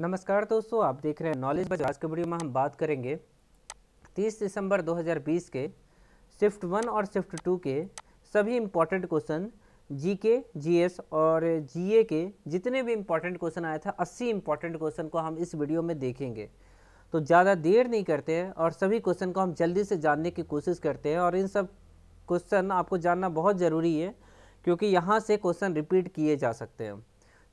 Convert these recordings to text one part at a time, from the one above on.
नमस्कार दोस्तों आप देख रहे हैं नॉलेज बज आज के वीडियो में हम बात करेंगे 30 दिसंबर 2020 के शिफ्ट वन और शिफ्ट टू के सभी इम्पॉर्टेंट क्वेश्चन जीके, जीएस और जीए के जितने भी इम्पॉर्टेंट क्वेश्चन आया था 80 इम्पॉर्टेंट क्वेश्चन को हम इस वीडियो में देखेंगे तो ज़्यादा देर नहीं करते हैं और सभी क्वेश्चन को हम जल्दी से जानने की कोशिश करते हैं और इन सब क्वेश्चन आपको जानना बहुत ज़रूरी है क्योंकि यहाँ से क्वेश्चन रिपीट किए जा सकते हैं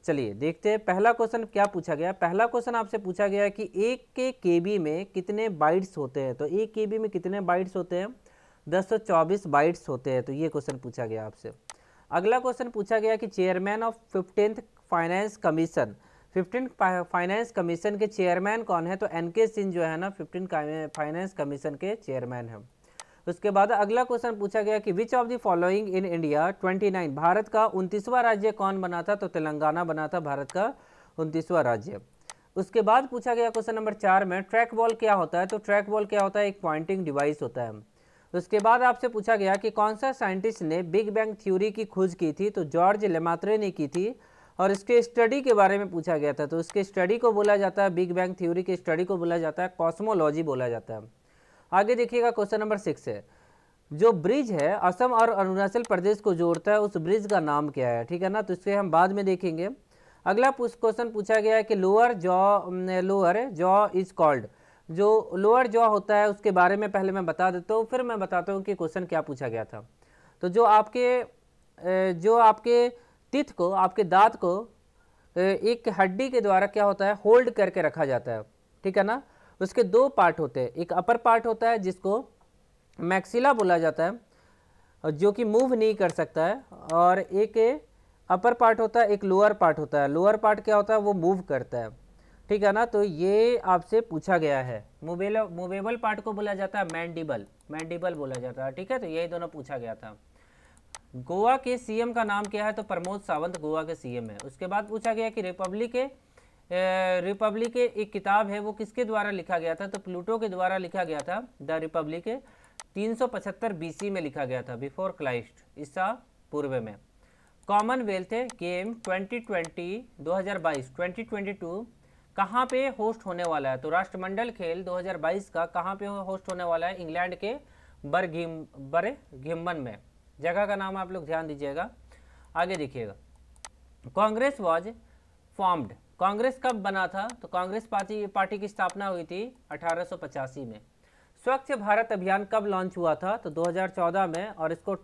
चलिए देखते हैं पहला क्वेश्चन क्या पूछा गया पहला क्वेश्चन आपसे पूछा गया कि एक के के में कितने बाइट्स होते हैं तो एक के में कितने बाइट्स होते हैं दस सौ चौबीस बाइट्स होते हैं तो ये क्वेश्चन पूछा गया आपसे अगला क्वेश्चन पूछा गया कि chairman of fifteenth finance commission fifteen finance commission के चेयरमैन कौन है तो एन के सिंह जो है ना फिफ्टीन फाइनेंस कमीशन के चेयरमैन हैं उसके बाद अगला क्वेश्चन पूछा गया कि which of the following in India 29 Bharat का उनतीसवां राज्य कौन बना था तो तेलंगाना बना था भारत का उनतीसवां राज्य उसके बाद पूछा गया क्वेश्चन नंबर चार में ट्रैक बॉल क्या होता है तो ट्रैक बॉल क्या होता है एक पॉइंटिंग डिवाइस होता है उसके बाद आपसे पूछा गया कि कौन सा साइंटिस्ट ने बिग बैंग थ्योरी की खोज की थी तो जॉर्ज लेमात्रे ने की थी और इसके स्टडी के बारे में पूछा गया था तो उसके स्टडी को बोला जाता है बिग बैंग थ्योरी के स्टडी को बोला जाता है कॉस्मोलॉजी बोला जाता है आगे देखिएगा क्वेश्चन नंबर सिक्स है जो ब्रिज है असम और अरुणाचल प्रदेश को जोड़ता है उस ब्रिज का नाम क्या है ठीक है ना तो इसके हम बाद में देखेंगे अगला क्वेश्चन पूछा गया है कि lower jaw lower jaw is called जो लोअर जॉ होता है उसके बारे में पहले मैं बता देता हूँ फिर मैं बताता हूँ कि क्वेश्चन क्या पूछा गया था तो जो आपके जो आपके तिथ को आपके दांत को एक हड्डी के द्वारा क्या होता है होल्ड करके रखा जाता है ठीक है ना उसके दो पार्ट होते हैं एक अपर पार्ट होता है जिसको मैक्सिला बोला जाता है जो कि मूव नहीं कर सकता है और एक अपर पार्ट होता है एक लोअर पार्ट होता है लोअर पार्ट क्या होता है वो मूव करता है ठीक है ना तो ये आपसे पूछा गया है मूवेल मूवेबल पार्ट को बोला जाता है मैंडिबल मैंडिबल बोला जाता है ठीक है तो यही दोनों पूछा गया था गोवा के सीएम का नाम क्या है तो प्रमोद सावंत गोवा के सीएम है उसके बाद पूछा गया कि रिपब्लिक रिपब्लिक एक किताब है वो किसके द्वारा लिखा गया था तो प्लूटो के द्वारा लिखा गया था द रिपब्लिक 375 बीसी में लिखा गया था बिफोर क्लाइस्ट ईसा पूर्व में कॉमनवेल्थ गेम 2020 2022 2022 कहाँ पे होस्ट होने वाला है तो राष्ट्रमंडल खेल 2022 का कहाँ पे होस्ट होने वाला है इंग्लैंड के बरघिम बरघिम्बन में जगह का नाम आप लोग ध्यान दीजिएगा आगे देखिएगा कांग्रेस वॉज फॉर्म्ड कांग्रेस कब बना था तो कांग्रेस पार्टी पार्टी की स्थापना हुई थी अठारह में स्वच्छ भारत अभियान कब लॉन्च हुआ था तो 2014 में और इसको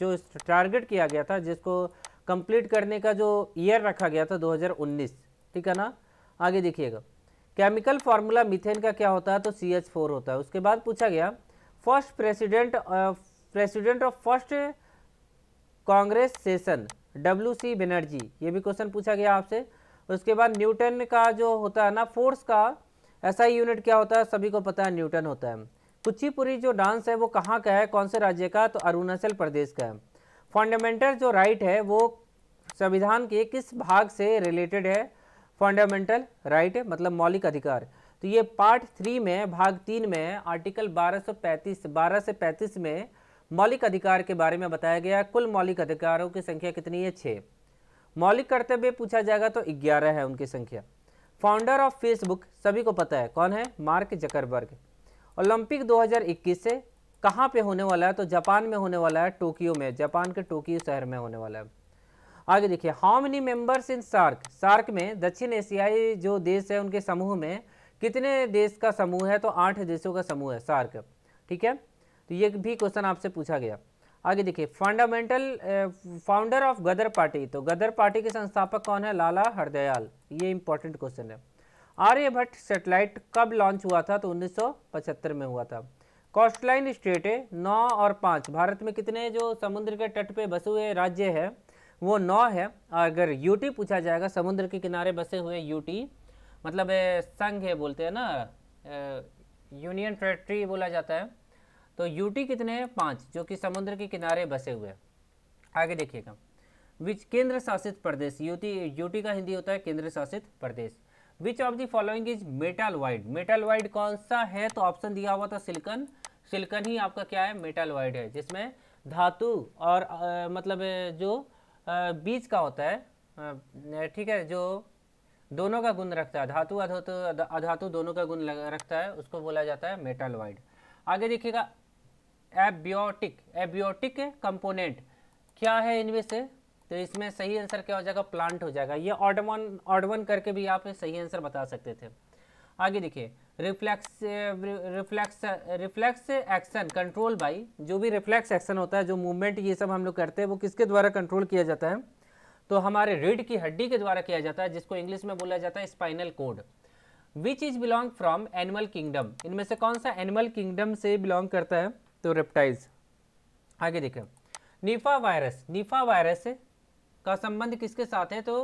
जो टारगेट किया गया था जिसको कंप्लीट करने का जो ईयर रखा गया था 2019 ठीक है ना आगे देखिएगा केमिकल फार्मूला मिथेन का क्या होता है तो सी एच फोर होता है उसके बाद पूछा गया first president president of first Congress session W C Banerjee ये भी क्वेश्चन पूछा गया आपसे और तो उसके बाद न्यूटन का जो होता है ना फोर्स का ऐसा यूनिट क्या होता है सभी को पता है न्यूटन होता है कुचिपुरी जो डांस है वो कहाँ का है कौन से राज्य का तो अरुणाचल प्रदेश का है फंडामेंटल जो राइट है वो संविधान के किस भाग से रिलेटेड है फंडामेंटल राइट right, मतलब मौलिक अधिकार तो ये पार्ट थ्री में भाग तीन में आर्टिकल 1235 12 से 35 में मौलिक अधिकार के बारे में बताया गया कुल मौलिक अधिकारों की संख्या कितनी है छः मौलिक कर्तव्य पूछा जाएगा तो ग्यारह है उनकी संख्या फाउंडर ऑफ फेसबुक सभी को पता है कौन है मार्क जकरबर्ग ओलंपिक 2021 से कहाँ पे होने वाला है तो जापान में होने वाला है टोक्यो में जापान के टोक्यो शहर में होने वाला है आगे देखिए how many members in SAARC SAARC में दक्षिण एशियाई जो देश है उनके समूह में कितने देश का समूह है तो आठ देशों का समूह है सार्क ठीक है तो ये भी क्वेश्चन आपसे पूछा गया आगे देखिए fundamental founder of Ghadar party तो गदर पार्टी के संस्थापक कौन है लाला हरदयाल ये इंपॉर्टेंट क्वेश्चन है आर्यभट्ट सेटेलाइट कब लॉन्च हुआ था तो 1975 में हुआ था कोस्टलाइन है नौ और पाँच भारत में कितने जो समुद्र के तट पे बसे हुए राज्य है वो नौ है अगर यूटी पूछा जाएगा समुद्र के किनारे बसे हुए यूटी मतलब संघ है बोलते हैं ना यूनियन टेरेटरी बोला जाता है तो यूटी कितने हैं पांच जो कि समुद्र के किनारे बसे हुए हैं आगे देखिएगा विच केंद्र शासित प्रदेश यूटी यूटी का हिंदी होता है केंद्र शासित प्रदेश which of the following is metalloid metalloid कौन सा है तो ऑप्शन दिया हुआ था सिल्कन सिल्कन ही आपका क्या है मेटल वाइड है जिसमें धातु और आ, मतलब जो आ, बीज का होता है ठीक है जो दोनों का गुण रखता है धातु अधातु अधातु दोनों का गुण रखता है उसको बोला जाता है मेटल वाइड आगे देखिएगा एबियोटिक एबियोटिक कंपोनेंट क्या है इनमें से तो इसमें सही आंसर क्या हो जाएगा प्लांट हो जाएगा ये ऑड ऑडमन करके भी आप सही आंसर बता सकते थे आगे देखिए reflex reflex reflex action control by जो भी रिफ्लेक्स एक्शन होता है जो मूवमेंट ये सब हम लोग करते हैं वो किसके द्वारा कंट्रोल किया जाता है तो हमारे रीढ़ की हड्डी के द्वारा किया जाता है जिसको इंग्लिश में बोला जाता है spinal cord which is belong from animal kingdom इनमें से कौन सा एनिमल किंगडम से बिलोंग करता है तो रेप्टाइज आगे देखें निफा वायरस निफा वायरस का संबंध किसके साथ है तो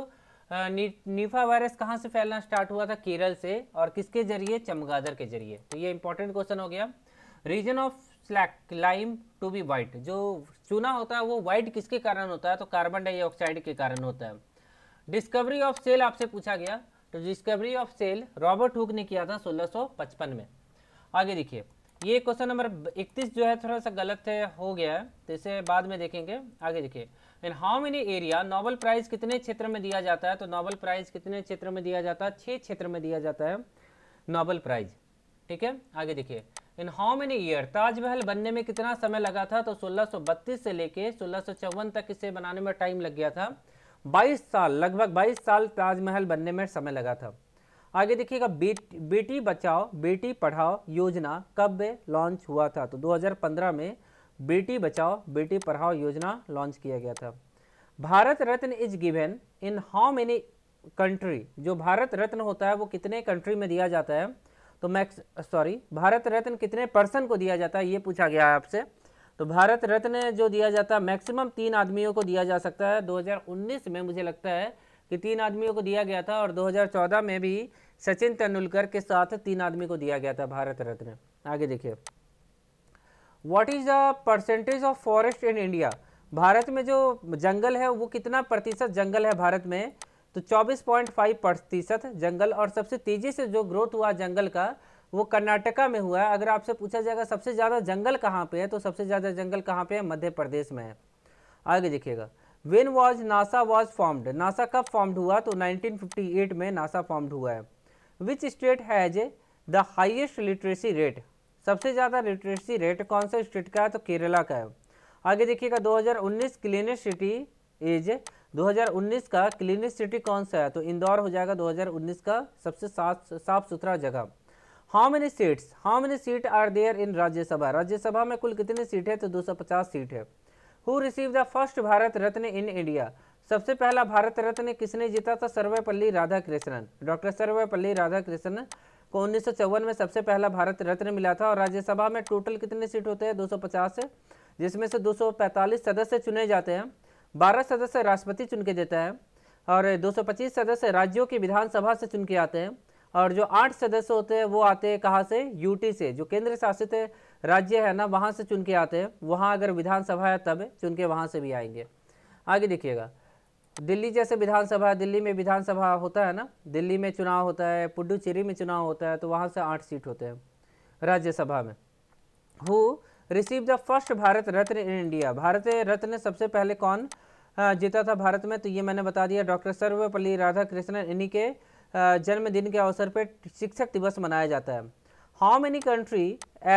नि, निफा वायरस कहाँ से फैलना स्टार्ट हुआ था केरल से और किसके जरिए चमगादड़ के जरिए तो ये इंपॉर्टेंट क्वेश्चन हो गया reason of slack lime to be white जो चूना होता है वो वाइट किसके कारण होता है तो कार्बन डाइऑक्साइड के कारण होता है डिस्कवरी ऑफ सेल आपसे पूछा गया तो discovery of cell Robert Hooke ने किया था 1655 में आगे देखिए ये क्वेश्चन नंबर 31 जो है थोड़ा सा गलत है हो गया है तो इसे बाद में देखेंगे आगे देखिए in how many area Nobel prize कितने क्षेत्र में दिया जाता है तो नोबल प्राइज कितने क्षेत्र में दिया जाता है छह क्षेत्र में दिया जाता है नोबल प्राइज ठीक है आगे देखिए in how many year Taj Mahal बनने में कितना समय लगा था तो सोलह से लेके सोलह तक इसे बनाने में टाइम लग गया था 22 साल लगभग 22 साल ताजमहल बनने में समय लगा था आगे देखिएगा बेट, बेटी बचाओ बेटी पढ़ाओ योजना कब लॉन्च हुआ था तो 2015 में बेटी बचाओ बेटी पढ़ाओ योजना लॉन्च किया गया था Bharat Ratna is given in how many country जो भारत रत्न होता है वो कितने कंट्री में दिया जाता है तो मैक्स सॉरी भारत रत्न कितने पर्सन को दिया जाता है ये पूछा गया है आपसे तो भारत रत्न जो दिया जाता है मैक्सिमम तीन आदमियों को दिया जा सकता है 2019 में मुझे लगता है कि तीन आदमियों को दिया गया था और 2014 में भी सचिन तेंदुलकर के साथ तीन आदमी को दिया गया था भारत रत्न आगे देखिए what is the percentage of forest in India Bharat में जो जंगल है वो कितना प्रतिशत जंगल है भारत में तो 24.5 प्रतिशत जंगल और सबसे तेजी से जो ग्रोथ हुआ जंगल का वो कर्नाटका में हुआ है अगर आपसे पूछा जाएगा सबसे ज़्यादा जंगल कहाँ पे है तो सबसे ज़्यादा जंगल कहाँ पे है मध्य प्रदेश में है आगे देखिएगा when was NASA was formed NASA कब फॉर्म्ड हुआ तो 1958 में नासा फॉर्म्ड हुआ है which state has the highest literacy rate सबसे ज़्यादा लिटरेसी रेट कौन सा स्टेट का है तो केरला का है आगे देखिएगा 2019 क्लीनेस्ट सिटी इज 2019 का क्लीनेस्ट सिटी कौन सा है तो इंदौर हो जाएगा 2019 का सबसे साफ साफ सुथरा जगह how many seats how many seat are there in Rajya Sabha Rajya Sabha में कुल कितनी सीट है तो 250 सीट है who receive the first Bharat Ratna in India सबसे पहला भारत रत्न किसने जीता था सर्वपल्ली राधाकृष्णन डॉक्टर सर्वपल्ली राधाकृष्णन को उन्नीस में सबसे पहला भारत रत्न मिला था और राज्यसभा में टोटल कितने सीट होते हैं 250 से जिसमें से 245 सदस्य चुने जाते हैं 12 सदस्य राष्ट्रपति चुन के देता है और 225 सदस्य राज्यों की विधानसभा से चुन के आते हैं और जो आठ सदस्य होते हैं वो आते हैं कहाँ से यूटी से जो केंद्र शासित राज्य है ना वहाँ से चुन के आते हैं वहाँ अगर विधानसभा है तब चुन के वहाँ से भी आएंगे आगे देखिएगा दिल्ली जैसे विधानसभा दिल्ली में विधानसभा होता है ना दिल्ली में चुनाव होता है पुडुचेरी में चुनाव होता है तो वहाँ से आठ सीट होते हैं राज्यसभा में who receive the first Bharat Ratna in India Bharat Ratna सबसे पहले कौन जीता था भारत में तो ये मैंने बता दिया डॉक्टर सर्वपल्ली राधाकृष्णन इन्हीं के जन्मदिन के अवसर पर शिक्षक दिवस मनाया जाता है how many country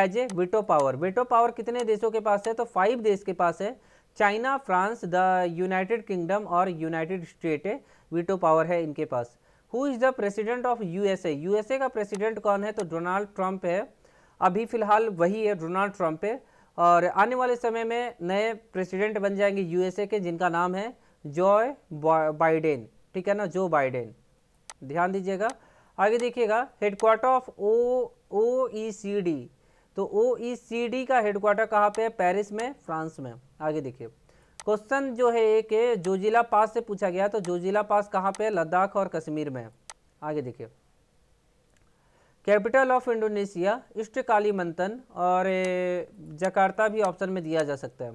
as a veto power veto power कितने देशों के पास है तो फाइव देश के पास है China France the United Kingdom और यूनाइटेड स्टेट वीटो पावर है इनके पास who is the president of USA USA का प्रेसिडेंट कौन है तो डोनाल्ड ट्रंप है अभी फ़िलहाल वही है डोनाल्ड ट्रंप है और आने वाले समय में नए प्रेसिडेंट बन जाएंगे यूएसए के जिनका नाम है जॉय बाइडेन ठीक है ना जो बाइडेन ध्यान दीजिएगा आगे देखिएगा headquarter of O O E C D तो ओ ई सी डी का हेडक्वार्टर कहाँ पर है पेरिस में फ्रांस में आगे देखिए क्वेश्चन जो है एक जोजिला पास से पूछा गया तो जोजिला पास कहाँ पे लद्दाख और कश्मीर में है आगे देखिए कैपिटल ऑफ इंडोनेशिया इष्ट काली मंथन और जकार्ता भी ऑप्शन में दिया जा सकता है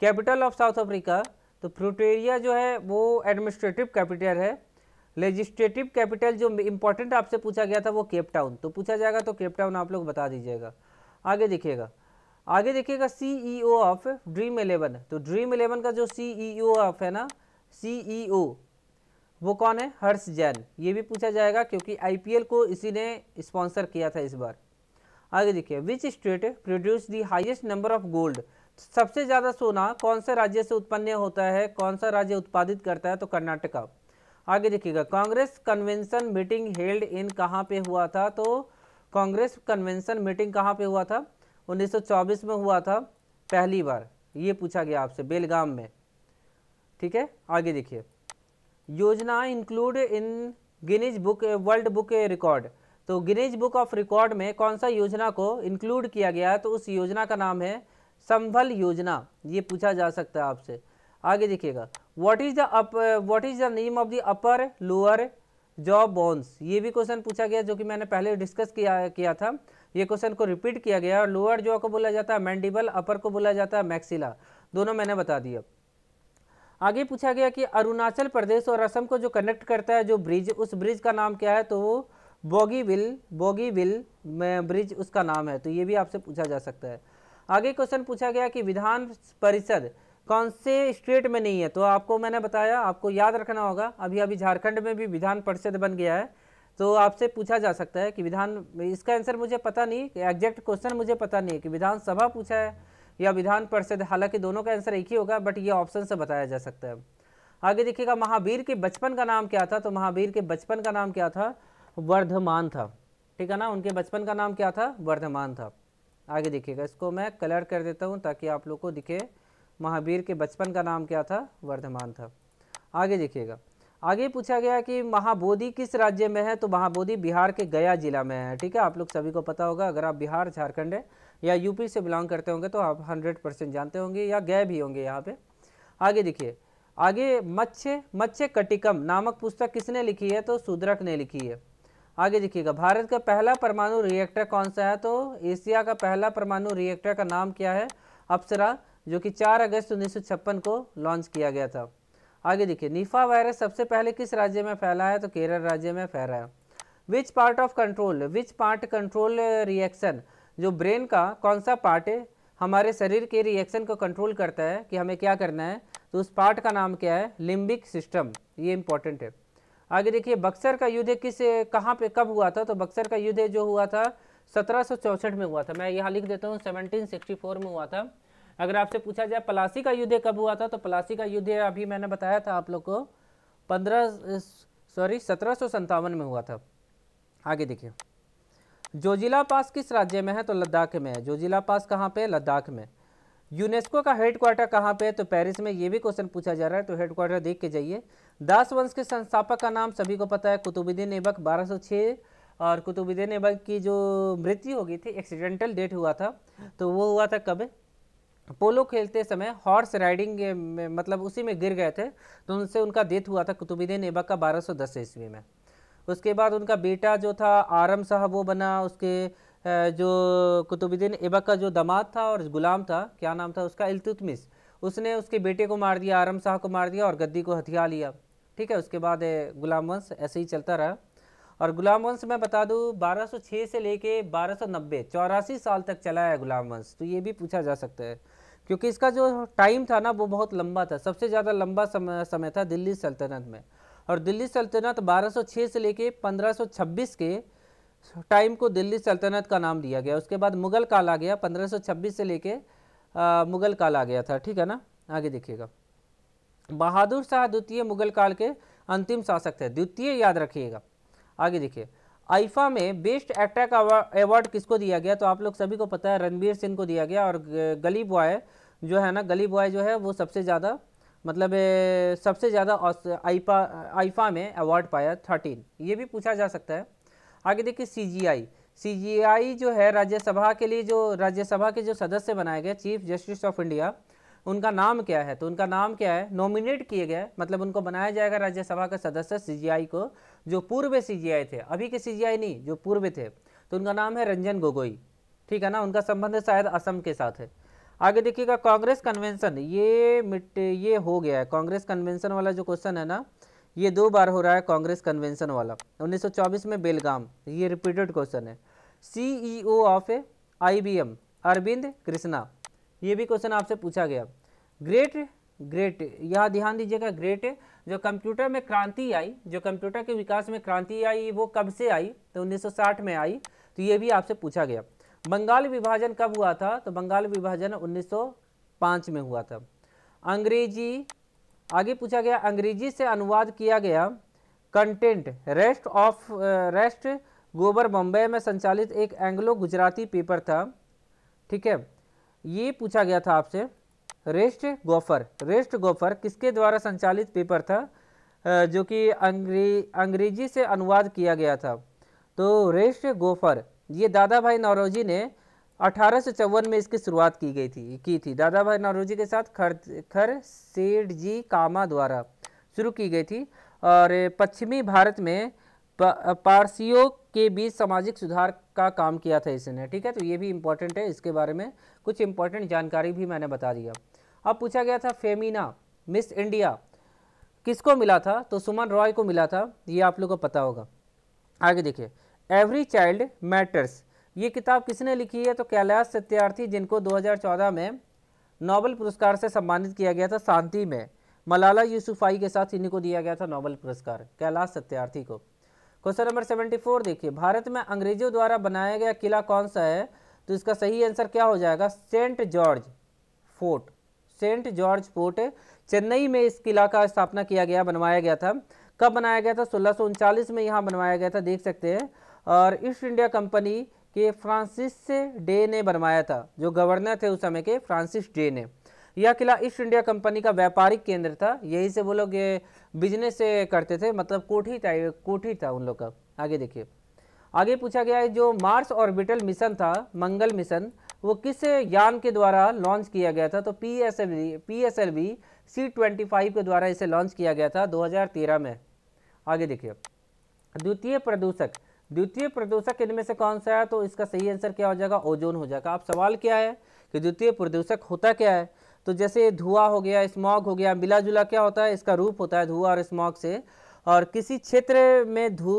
कैपिटल ऑफ साउथ अफ्रीका तो प्रोटेरिया जो है वो एडमिनिस्ट्रेटिव कैपिटल है लेजिस्ट्रेटिव कैपिटल जो इंपॉर्टेंट आपसे पूछा गया था वो केपटाउन तो पूछा जाएगा तो केपटाउन आप लोग बता दीजिएगा आगे देखिएगा आगे देखिएगा सीईओ ऑफ ड्रीम इलेवन तो ड्रीम इलेवन का जो सीईओ ऑफ e है ना सीईओ e वो कौन है हर्ष जैन ये भी पूछा जाएगा क्योंकि आईपीएल को इसी ने स्पॉन्सर किया था इस बार आगे देखिए which state produce the highest number of gold सबसे ज़्यादा सोना कौन सा राज्य से उत्पन्न होता है कौन सा राज्य उत्पादित करता है तो कर्नाटका आगे देखिएगा Congress convention meeting held in कहाँ पे हुआ था तो कांग्रेस कन्वेंशन मीटिंग कहाँ पे हुआ था 1924 में हुआ था पहली बार ये पूछा गया आपसे बेलगाम में ठीक है आगे देखिए योजना include in Guinness book world book record तो गिनीज बुक ऑफ रिकॉर्ड में कौन सा योजना को इंक्लूड किया गया है तो उस योजना का नाम है संभल योजना ये पूछा जा सकता है आपसे आगे देखिएगा what is the up what is the name of the upper lower jaw bones ये भी क्वेश्चन पूछा गया जो कि मैंने पहले डिस्कस किया किया था ये क्वेश्चन को रिपीट किया गया और लोअर जॉ को बोला जाता है मैंडिबल अपर को बोला जाता है मैक्सिला दोनों मैंने बता दिया आगे पूछा गया कि अरुणाचल प्रदेश और असम को जो कनेक्ट करता है जो ब्रिज उस ब्रिज का नाम क्या है तो वो बोगीविल बोगीविल ब्रिज उसका नाम है तो ये भी आपसे पूछा जा सकता है आगे क्वेश्चन पूछा गया कि विधान परिषद कौन से स्टेट में नहीं है तो आपको मैंने बताया आपको याद रखना होगा अभी अभी झारखंड में भी विधान परिषद बन गया है तो आपसे पूछा जा सकता है कि विधान इसका आंसर मुझे पता नहीं एग्जैक्ट क्वेश्चन मुझे पता नहीं है कि विधानसभा पूछा है या विधान परिषद हालांकि दोनों का आंसर एक ही होगा बट ये ऑप्शन से बताया जा सकता है आगे देखिएगा महावीर के बचपन का नाम क्या था तो महावीर के बचपन का नाम क्या था वर्धमान था ठीक है ना उनके बचपन का नाम क्या था वर्धमान था आगे देखिएगा इसको मैं कलर कर देता हूँ ताकि आप लोग को दिखे महावीर के बचपन का नाम क्या था वर्धमान था आगे देखिएगा आगे पूछा गया कि महाबोधि किस राज्य में है तो महाबोधि बिहार के गया जिला में है ठीक है आप लोग सभी को पता होगा अगर आप बिहार झारखंड है या यूपी से बिलोंग करते होंगे तो आप हंड्रेड परसेंट जानते होंगे या गए भी होंगे यहाँ पे आगे देखिए आगे मत्स्य मत्स्य कटिकम नामक पुस्तक किसने लिखी है तो सुद्रक ने लिखी है आगे देखिएगा भारत का पहला परमाणु रिएक्टर कौन सा है तो एशिया का पहला परमाणु रिएक्टर का नाम क्या है अप्सरा जो कि 4 अगस्त उन्नीस को लॉन्च किया गया था आगे देखिए निफा वायरस सबसे पहले किस राज्य में फैला है तो केरल राज्य में फैला है which part of control which part control reaction जो ब्रेन का कौन सा पार्ट है हमारे शरीर के रिएक्शन को कंट्रोल करता है कि हमें क्या करना है तो उस पार्ट का नाम क्या है लिम्बिक सिस्टम ये इम्पोर्टेंट है आगे देखिए बक्सर का युद्ध किस कहाँ पे कब हुआ था तो बक्सर का युद्ध जो हुआ था सत्रह में हुआ था मैं यहाँ लिख देता हूँ 1764 में हुआ था अगर आपसे पूछा जाए पलासी का युद्ध कब हुआ था तो पलासी का युद्ध अभी मैंने बताया था आप लोग को पंद्रह सॉरी सत्रह में हुआ था आगे देखिए जोजिला पास किस राज्य में है तो लद्दाख में है जोजिला पास कहाँ पे लद्दाख में यूनेस्को का हेड क्वार्टर कहाँ पे है तो पेरिस में ये भी क्वेश्चन पूछा जा रहा है तो हेड क्वार्टर देख के जाइए दास वंश के संस्थापक का नाम सभी को पता है कुतुबुद्दीन ऐबक 1206 और कुतुबुद्दीन ऐबक की जो मृत्यु हो गई थी एक्सीडेंटल डेट हुआ था तो वो हुआ था कब पोलो खेलते समय हॉर्स राइडिंग में मतलब उसी में गिर गए थे तो उनसे उनका डेथ हुआ था कुतुबुद्दीन ऐबक का 1210 ईस्वी में उसके बाद उनका बेटा जो था आरम साहब वो बना उसके जो कुतुबुद्दीन ऐबक का जो दामाद था और गुलाम था क्या नाम था उसका अलतुतमिस उसने उसके बेटे को मार दिया आरम शाह को मार दिया और गद्दी को हथिया लिया ठीक है उसके बाद गुलाम वंश ऐसे ही चलता रहा और गुलाम वंश मैं बता दूँ 1206 से लेके 1290 सौ साल तक चला है गुलाम वंश तो ये भी पूछा जा सकता है क्योंकि इसका जो टाइम था ना वो बहुत लंबा था सबसे ज़्यादा लंबा समय समय था दिल्ली सल्तनत में और दिल्ली सल्तनत 1206 से लेके 1526 के टाइम को दिल्ली सल्तनत का नाम दिया गया उसके बाद मुग़ल काल आ गया 1526 से लेके मुग़ल काल आ गया था ठीक है ना आगे देखिएगा बहादुर शाह द्वितीय मुग़ल काल के अंतिम शासक थे द्वितीय याद रखिएगा आगे देखिए आइफा में बेस्ट एक्टर का अवार्ड किसको दिया गया तो आप लोग सभी को पता है रणबीर सिंह को दिया गया और गली बॉय जो है ना गली बॉय जो है वो सबसे ज़्यादा मतलब सबसे ज़्यादा आईफा आईफा में अवार्ड पाया थर्टीन ये भी पूछा जा सकता है आगे देखिए सीजीआई सीजीआई जो है राज्यसभा के लिए जो राज्यसभा के जो सदस्य बनाए गए चीफ जस्टिस ऑफ इंडिया उनका नाम क्या है तो उनका नाम क्या है नॉमिनेट किए गए मतलब उनको बनाया जाएगा राज्यसभा का सदस्य सीजीआई को जो पूर्व सी थे अभी के सी नहीं जो पूर्व थे तो उनका नाम है रंजन गोगोई ठीक है ना उनका संबंध शायद असम के साथ है आगे देखिएगा कांग्रेस कन्वेंशन ये मिट ये हो गया है कांग्रेस कन्वेंशन वाला जो क्वेश्चन है ना ये दो बार हो रहा है कांग्रेस कन्वेंशन वाला 1924 में बेलगाम ये रिपीटेड क्वेश्चन है CEO of IBM Arvind Krishna ये भी क्वेश्चन आपसे पूछा गया ग्रेट ग्रेट यहाँ ध्यान दीजिएगा ग्रेट जो कंप्यूटर में क्रांति आई जो कंप्यूटर के विकास में क्रांति आई वो कब से आई तो 1960 में आई तो ये भी आपसे पूछा गया बंगाल विभाजन कब हुआ था तो बंगाल विभाजन 1905 में हुआ था अंग्रेजी आगे पूछा गया अंग्रेजी से अनुवाद किया गया कंटेंट रेस्ट ऑफ रेस्ट गोबर बम्बे में संचालित एक एंग्लो गुजराती पेपर था ठीक है ये पूछा गया था आपसे रेस्ट गोफर रेस्ट गोफर किसके द्वारा संचालित पेपर था जो कि अंग्रे अंग्रेजी से अनुवाद किया गया था तो रेस्ट गोफर ये दादा भाई नौरोजी ने अठारह में इसकी शुरुआत की गई थी की थी दादा भाई नौरोजी के साथ खर खर सेठ जी कामा द्वारा शुरू की गई थी और पश्चिमी भारत में पारसियों के बीच सामाजिक सुधार का काम किया था इसने ठीक है तो ये भी इम्पोर्टेंट है इसके बारे में कुछ इम्पोर्टेंट जानकारी भी मैंने बता दिया अब पूछा गया था फेमिना मिस इंडिया किसको मिला था तो सुमन रॉय को मिला था ये आप लोग को पता होगा आगे देखिए एवरी चाइल्ड मैटर्स ये किताब किसने लिखी है तो कैलाश सत्यार्थी जिनको 2014 में नोबल पुरस्कार से सम्मानित किया गया था शांति में मलाला यूसुफाई के साथ इन्हीं को दिया गया था नोबल पुरस्कार कैलाश सत्यार्थी को क्वेश्चन नंबर 74 देखिए भारत में अंग्रेजों द्वारा बनाया गया किला कौन सा है तो इसका सही आंसर क्या हो जाएगा saint George fort saint George fort Chennai में इस किला का स्थापना किया गया बनवाया गया था कब बनाया गया था सोलह में यहाँ बनवाया गया था देख सकते हैं और ईस्ट इंडिया कंपनी के फ्रांसिस डे ने बनवाया था जो गवर्नर थे उस समय के फ्रांसिस डे ने यह किला ईस्ट इंडिया कंपनी का व्यापारिक केंद्र था यही से वो लोग बिजनेस करते थे मतलब कोठी था कोठी था उन लोग का आगे देखिए आगे पूछा गया है जो मार्स ऑर्बिटल मिशन था मंगल मिशन वो किस यान के द्वारा लॉन्च किया गया था तो P S L P S L V C twenty five के द्वारा इसे लॉन्च किया गया था 2013 में आगे देखिए द्वितीय प्रदूषक द्वितीय प्रदूषक इनमें से कौन सा है तो इसका सही आंसर क्या हो जाएगा ओजोन हो जाएगा अब सवाल क्या है कि द्वितीय प्रदूषक होता क्या है तो जैसे धुआं हो गया स्मॉग हो गया मिला जुला क्या होता है इसका रूप होता है धुआं और स्मॉग से और किसी क्षेत्र में धू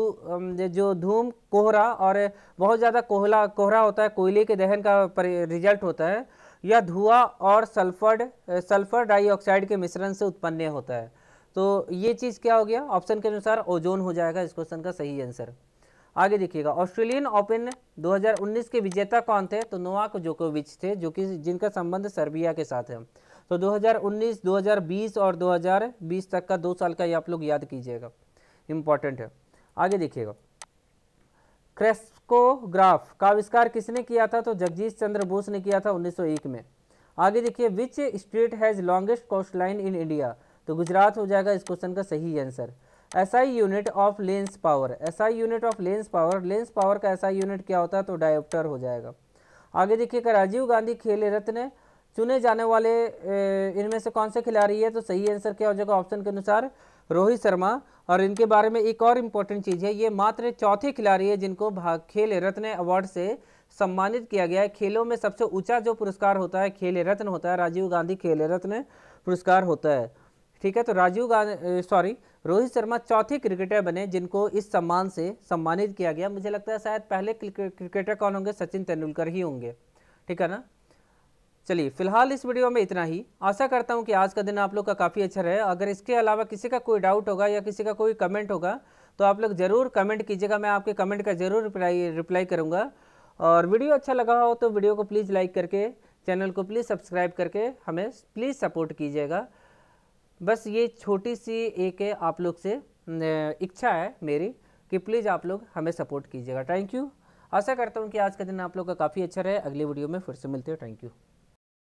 जो धूम कोहरा और बहुत ज़्यादा कोहला कोहरा होता है कोयले के दहन का रिजल्ट होता है या धुआं और सल्फर सल्फर डाइऑक्साइड के मिश्रण से उत्पन्न होता है तो ये चीज़ क्या हो गया ऑप्शन के अनुसार ओजोन हो जाएगा इस क्वेश्चन का सही आंसर आगे देखिएगा ऑस्ट्रेलियन ओपन 2019 के विजेता कौन थे तो नोवाक जोकोविच थे जो कि जिनका संबंध सर्बिया के साथ है तो 2019, 2020 और 2020 तक का दो साल का ये आप लोग याद कीजिएगा इम्पॉर्टेंट है आगे देखिएगा क्रेस्कोग्राफ का आविष्कार किसने किया था तो जगजीत चंद्र बोस ने किया था 1901 में आगे देखिए which state has longest coast line in India तो गुजरात हो जाएगा इस क्वेश्चन का सही answer SI unit of lens power SI unit of lens power lens power का आई यूनिट क्या होता है तो डायोप्टर हो जाएगा आगे देखिएगा राजीव गांधी खेल रत्न चुने जाने वाले इनमें से कौन से खिलाड़ी है तो सही आंसर क्या हो जाएगा ऑप्शन के अनुसार रोहित शर्मा और इनके बारे में एक और इम्पोर्टेंट चीज़ है ये मात्र चौथे खिलाड़ी है जिनको खेल रत्न अवार्ड से सम्मानित किया गया है खेलों में सबसे ऊंचा जो पुरस्कार होता है खेल रत्न होता है राजीव गांधी खेल रत्न पुरस्कार होता है ठीक है तो राजीव गांधी सॉरी रोहित शर्मा चौथे क्रिकेटर बने जिनको इस सम्मान से सम्मानित किया गया मुझे लगता है शायद पहले क्रिकेटर कौन होंगे सचिन तेंदुलकर ही होंगे ठीक है ना चलिए फिलहाल इस वीडियो में इतना ही आशा करता हूँ कि आज का दिन आप लोग का काफ़ी अच्छा रहे अगर इसके अलावा किसी का कोई डाउट होगा या किसी का कोई कमेंट होगा तो आप लोग ज़रूर कमेंट कीजिएगा मैं आपके कमेंट का ज़रूर रिप्लाई रिप्लाई करूँगा और वीडियो अच्छा लगा हो तो वीडियो को प्लीज़ लाइक करके चैनल को प्लीज़ सब्सक्राइब करके हमें प्लीज़ सपोर्ट कीजिएगा बस ये छोटी सी एक है आप लोग से इच्छा है मेरी कि प्लीज़ आप लोग हमें सपोर्ट कीजिएगा थैंक यू आशा करता हूँ कि आज का दिन आप लोग का काफ़ी अच्छा रहे अगली वीडियो में फिर से मिलते हैं थैंक यू